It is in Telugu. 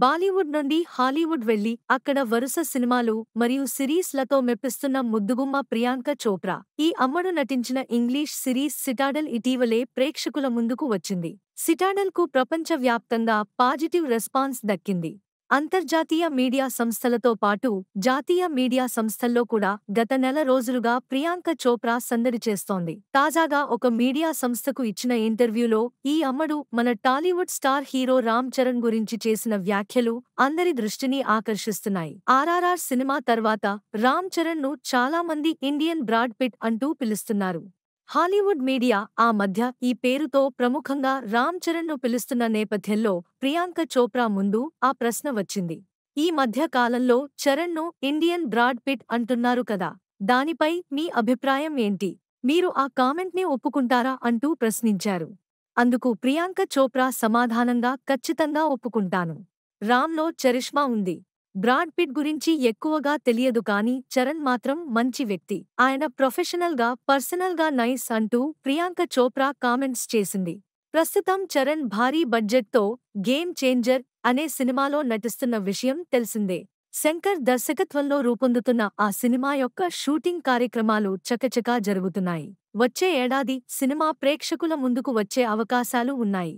బాలీవుడ్ నుండి హాలీవుడ్ వెళ్లి అక్కడ వరుస సినిమాలు మరియు సిరీస్లతో మెప్పిస్తున్న ముద్దుగుమ్మ ప్రియాంక చోప్రా ఈ అమ్మడు నటించిన ఇంగ్లీష్ సిరీస్ సిటాడల్ ఇటీవలే ప్రేక్షకుల ముందుకు వచ్చింది సిటాడల్ కు ప్రపంచవ్యాప్తంగా పాజిటివ్ రెస్పాన్స్ దక్కింది అంతర్జాతీయ మీడియా సంస్థలతో పాటు జాతీయ మీడియా సంస్థల్లో కూడా గత నెల రోజులుగా ప్రియాంక చోప్రా సందడి చేస్తోంది తాజాగా ఒక మీడియా సంస్థకు ఇచ్చిన ఇంటర్వ్యూలో ఈ అమ్మడు మన టాలీవుడ్ స్టార్ హీరో రామ్ చరణ్ గురించి చేసిన వ్యాఖ్యలు అందరి దృష్టిని ఆకర్షిస్తున్నాయి ఆర్ఆర్ఆర్ సినిమా తర్వాత రామ్ చరణ్ ను చాలా మంది ఇండియన్ బ్రాడ్ పిట్ అంటూ పిలుస్తున్నారు హాలీవుడ్ మీడియా ఆ మధ్య ఈ పేరుతో ప్రముఖంగా రామ్ చరణ్ను పిలుస్తున్న నేపథ్యంలో ప్రియాంక చోప్రా ముందు ఆ ప్రశ్న వచ్చింది ఈ మధ్య కాలంలో చరణ్ను ఇండియన్ బ్రాడ్ పిట్ అంటున్నారు కదా దానిపై మీ అభిప్రాయం ఏంటి మీరు ఆ కామెంట్ని ఒప్పుకుంటారా అంటూ ప్రశ్నించారు అందుకు ప్రియాంక చోప్రా సమాధానంగా ఖచ్చితంగా ఒప్పుకుంటాను రామ్లో చరిష్మా ఉంది బ్రాడ్ పిట్ గురించి ఎక్కువగా తెలియదు కాని చరణ్ మాత్రం మంచి వ్యక్తి ఆయన ప్రొఫెషనల్గా పర్సనల్గా నైస్ అంటూ ప్రియాంక చోప్రా కామెంట్స్ చేసింది ప్రస్తుతం చరణ్ భారీ బడ్జెట్తో గేమ్ చేంజర్ అనే సినిమాలో నటిస్తున్న విషయం తెలిసిందే శంకర్ దర్శకత్వంలో రూపొందుతున్న ఆ సినిమా యొక్క షూటింగ్ కార్యక్రమాలు చకచకా జరుగుతున్నాయి వచ్చే ఏడాది సినిమా ప్రేక్షకుల ముందుకు వచ్చే అవకాశాలు ఉన్నాయి